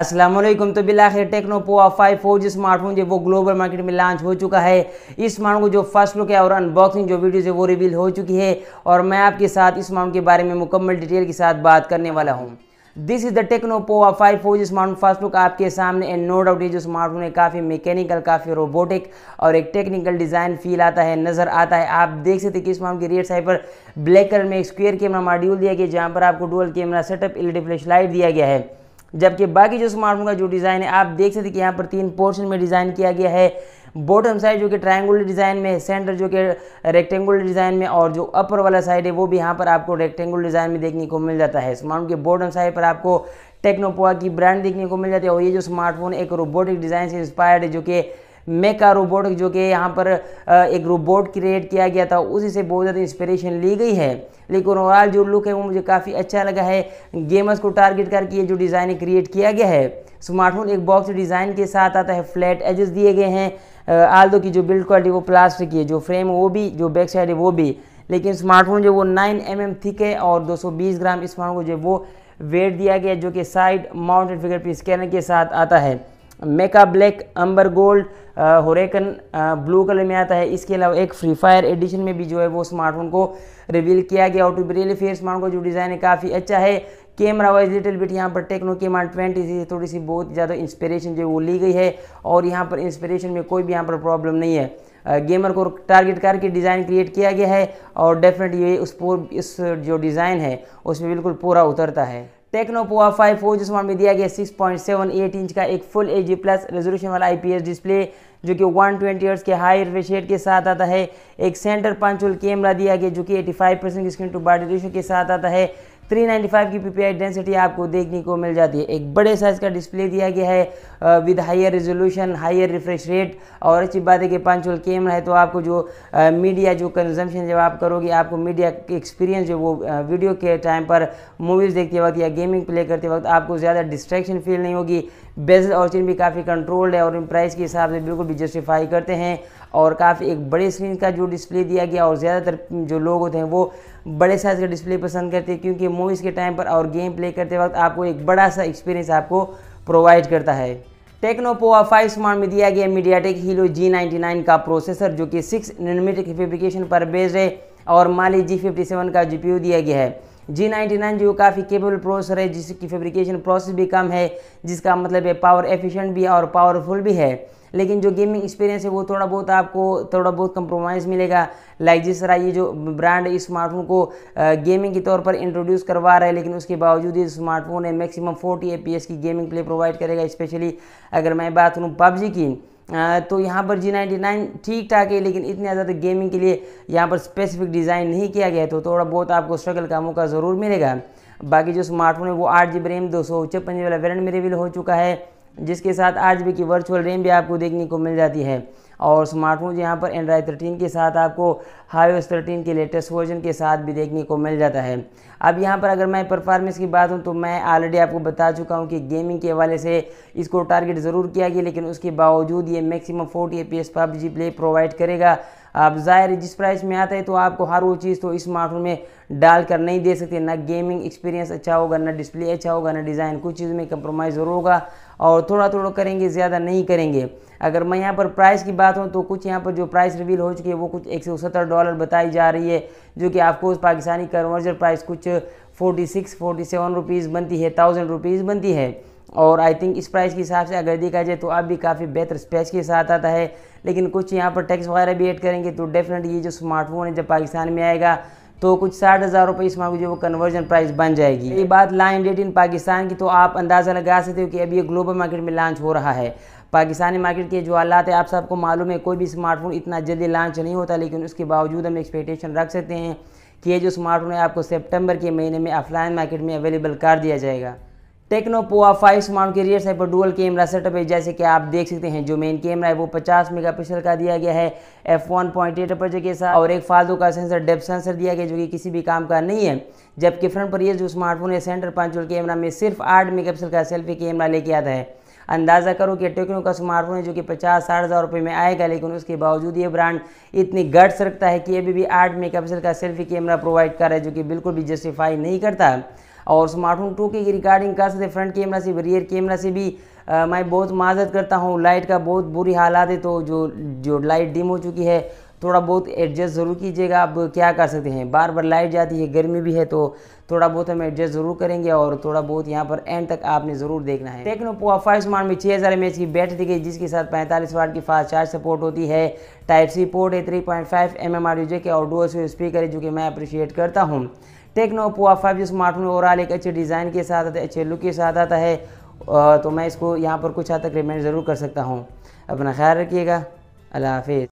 असलम तो आखिर techno Pova five four G smartphone जो वो ग्लोबल मार्केट में लॉन्च हो चुका है इस स्मार्टफोन को जो फर्स्ट लुक है और अनबॉक्सिंग जो वीडियोज है वो रिवील हो चुकी है और मैं आपके साथ इस स्मार्टफोन के बारे में मुकम्मल डिटेल के साथ बात करने वाला हूँ this is the Tecno Pova five four G smartphone first look आपके सामने एंड नो डाउट ये जो स्मार्टफोन है काफ़ी मैकेनिकल काफ़ी रोबोटिक और एक टेक्निकल डिज़ाइन फील आता है नज़र आता है आप देख सकते कि स्मार्टफोन की रियर साइड पर ब्लैक कलर में एक स्क्वेयर कैमरा मॉड्यूल दिया गया जहाँ पर आपको dual camera setup L D flash light दिया गया है जबकि बाकी जो स्मार्टफोन का जो डिज़ाइन है आप देख सकते कि यहाँ पर तीन पोर्शन में डिज़ाइन किया गया है बॉटम साइड जो कि ट्रायंगुलर डिज़ाइन में सेंटर जो कि रेक्टेंगुलर डिज़ाइन में और जो अपर वाला साइड है वो भी यहाँ पर आपको रेक्टेंगुलर डिज़ाइन में देखने को मिल जाता है स्मार्टफोन के बॉटम साइड पर आपको टेक्नोपोआ की ब्रांड देखने को मिल जाती है और ये जो स्मार्टफोन एक रोबोटिक डिज़ाइन से इंस्पायर्ड है जो कि मेका रोबोट जो कि यहाँ पर एक रोबोट क्रिएट किया गया था उसी से बहुत ज़्यादा इंस्पिरेशन ली गई है लेकिन ओवरऑल जो लुक है वो मुझे काफ़ी अच्छा लगा है गेमर्स को टारगेट करके ये जो डिज़ाइन क्रिएट किया गया है स्मार्टफोन एक बॉक्स डिज़ाइन के साथ आता है फ्लैट एजेस दिए गए हैं आल की जो बिल्ड क्वालिटी वो प्लास्टिक की है जो फ्रेम वो भी जो बैक साइड है वो भी लेकिन स्मार्टफोन जो वो 9 एम mm थिक है और 220 ग्राम स्मार्टफोन को जो वो वेट दिया गया है जो कि साइड माउंटेड पे स्कैनर के साथ आता है mecha black amber gold hurricane blue colour में आता है इसके अलावा एक फ्री फायर एडिशन में भी जो है वो स्मार्टफोन को रिवील किया गया और टू रियली फेयर स्मार्टफोन का जो डिज़ाइन है काफ़ी अच्छा है कैमरा वाइज लिटिल बिट यहाँ पर टेक्नो के मार्ट ट्वेंटी से थोड़ी सी बहुत ज़्यादा इंस्पिरेशन जो है वो ली गई है और यहाँ पर इंस्पिरेशन में कोई भी यहाँ पर प्रॉब्लम नहीं है गेमर को टारगेट करके डिज़ाइन क्रिएट किया गया है और डेफिनेटली ये उस पूर इस जो डिज़ाइन है उसमें बिल्कुल पूरा उतरता है टेक्नोपोआ फाइव फोर जिसमें में दिया गया six point seven eight inch का एक फुल एच प्लस रेजोल्यूशन वाला आईपीएस डिस्प्ले जो कि 120 ट्वेंटी के हाई रिफ्रेश रेट के साथ आता है एक सेंटर पंचुल कैमरा दिया गया जो कि 85 percent screen to body ratio के साथ आता है 395 की पीपीआई डेंसिटी आपको देखने को मिल जाती है एक बड़े साइज़ का डिस्प्ले दिया गया है with higher resolution higher refresh rate और अच्छी बात है कि पंचुअल कैमरा है तो आपको जो मीडिया जो कंजम्पशन जब आप करोगे आपको मीडिया एक्सपीरियंस जो वो वीडियो के टाइम पर मूवीज़ देखते वक्त या गेमिंग प्ले करते वक्त आपको ज़्यादा डिस्ट्रैक्शन फील नहीं होगी बेजल और चीन भी काफ़ी कंट्रोल्ड है और इन प्राइस के हिसाब से बिल्कुल भी जस्टिफाई करते हैं और काफ़ी एक बड़े स्क्रीन का जो डिस्प्ले दिया गया और ज़्यादातर जो लोग होते हैं वो बड़े साइज़ का डिस्प्ले पसंद करते हैं क्योंकि मूवीज़ के टाइम पर और गेम प्ले करते वक्त आपको एक बड़ा सा एक्सपीरियंस आपको प्रोवाइड करता है टेक्नोपोवा फाइव स्मार्ट में दिया गया MediaTek Helio G ninety nine का प्रोसेसर जो कि सिक्स नैनोमीटर फेब्रिकेशन पर बेस्ड है और माली जी फिफ्टी सेवन का जी दिया गया है जी नाइन्टी नाइन जो काफ़ी केबल प्रोसेसर है जिसकी फेब्रिकेशन प्रोसेस भी कम है जिसका मतलब है पावर एफिशिएंट भी और पावरफुल भी है लेकिन जो गेमिंग एक्सपीरियंस है वो थोड़ा बहुत आपको थोड़ा बहुत कम्प्रोमाइज़ मिलेगा लाइक जिस तरह ये जो ब्रांड स्मार्टफोन को गेमिंग के तौर पर इंट्रोड्यूस करवा रहा है लेकिन उसके बावजूद ये स्मार्टफोन है मैक्सिमम फोर्टी ए की गेमिंग प्ले प्रोवाइड करेगा स्पेशली अगर मैं बात करूँ पबजी की तो यहाँ पर जी नाइन्टी नाइन ठीक ठाक है लेकिन इतने ज़्यादा गेमिंग के लिए यहाँ पर स्पेसिफिक डिज़ाइन नहीं किया गया है तो थोड़ा बहुत आपको स्ट्रगल का मौका ज़रूर मिलेगा बाकी जो स्मार्टफोन है वो आठ जी बी रैम दो सौ छप्पन जी वाला वेरेंट में रिवील हो चुका है जिसके साथ आठ जी की वर्चुअल रैम भी आपको देखने को मिल जाती है और स्मार्टफोन यहाँ पर एंड्रॉयड थर्टीन के साथ आपको हाई थर्टीन के लेटेस्ट वर्जन के साथ भी देखने को मिल जाता है अब यहाँ पर अगर मैं परफॉर्मेंस की बात हूँ तो मैं ऑलरेडी आपको बता चुका हूँ कि गेमिंग के हवाले से इसको टारगेट ज़रूर किया गया लेकिन उसके बावजूद ये maximum forty A P S play provide करेगा आप ज़ाहिर जिस प्राइस में आता है तो आपको हर वो चीज़ तो स्मार्टफोन में डाल कर नहीं दे सकते ना गेमिंग एक्सपीरियंस अच्छा होगा ना डिस्प्ले अच्छा होगा ना डिज़ाइन कुछ चीज़ में कंप्रोमाइज़ ज़रूर होगा और थोड़ा थोड़ा करेंगे ज़्यादा नहीं करेंगे अगर मैं यहाँ पर प्राइस की बात हूँ तो कुछ यहाँ पर जो प्राइस रिवील हो चुकी है वो कुछ एक सौ सत्तर डॉलर बताई जा रही है जो कि आपको उस पाकिस्तानी कन्वर्जर प्राइस कुछ forty six forty seven rupees बनती है थाउजेंड रुपीज़ बनती है और आई थिंक इस प्राइस के हिसाब से अगर देखा जाए तो अब भी काफ़ी बेहतर स्पेस के साथ आता है लेकिन कुछ यहाँ पर टैक्स वगैरह भी ऐड करेंगे तो डेफिनेट ये जो स्मार्टफोन है जब पाकिस्तान में आएगा तो कुछ साठ हज़ार रुपये मार्ग जो वो कन्वर्जन प्राइस बन जाएगी ये बात लाइन डेट इन पाकिस्तान की तो आप अंदाज़ा लगा सकते हो कि अभी ये ग्लोबल मार्केट में लॉन्च हो रहा है पाकिस्तानी मार्केट के जो हालात है आप सबको मालूम है कोई भी स्मार्टफोन इतना जल्दी लॉन्च नहीं होता लेकिन उसके बावजूद हम एक्सपेक्टेशन रख सकते हैं कि ये जो स्मार्टफोन है आपको सेप्टेम्बर के महीने में ऑफलाइन मार्केट में अवेलेबल कर दिया जाएगा Tecno Pova five smart rear side पर डुअल कैमरा सेटअप है जैसे कि आप देख सकते हैं जो मेन कैमरा है वो 50 मेगापिक्सल का दिया गया है F one point eight aperture जगह सा और एक फालतू का सेंसर डेप सेंसर दिया गया जो कि किसी भी काम का नहीं है जबकि फ्रंट पर ये जो स्मार्टफोन है सेंटर पंचुअल कैमरा में सिर्फ आठ मेगा का सेल्फी कैमरा लेके आता है अंदाज़ा करो कि टेक्नो का स्मार्टफोन है जो कि पचास साठ हज़ार रुपये में आएगा लेकिन उसके बावजूद ये ब्रांड इतनी गट्स रखता है कि अभी भी आठ मेगा का सेल्फी कैमरा प्रोवाइड कर रहा है जो कि बिल्कुल भी जस्टिफाई नहीं करता और स्मार्टफोन टू के रिगार्डिंग कर सकते फ्रंट कैमरा से भी रियर कैमरा से भी आ, मैं बहुत माजत करता हूँ लाइट का बहुत बुरी हालात है तो जो जो लाइट डिम हो चुकी है थोड़ा बहुत एडजस्ट ज़रूर कीजिएगा आप क्या कर सकते हैं बार बार लाइट जाती है गर्मी भी है तो थोड़ा बहुत हम एडजस्ट ज़रूर करेंगे और थोड़ा बहुत यहाँ पर एंड तक आपने ज़रूर देखना है टेक्नो पोआ फाइव स्मार्ट में छः हज़ार एम की बैटरी दी गई जिसके साथ पैंतालीस वाट की फास्ट चार्ज सपोर्ट होती है टाइप सी पोर्ट है three point five M M R J के और डुअल स्पीकर है जो कि मैं अप्रिशिएट करता हूँ टेक्नो पुआ फाइव स्मार्टफोन ओवरऑल एक अच्छे डिज़ाइन के साथ आता है अच्छे लुक के साथ आता है तो मैं इसको यहाँ पर कुछ हद तक रिकमेंड ज़रूर कर सकता हूँ अपना ख्याल रखिएगा अल्लाह हाफिज़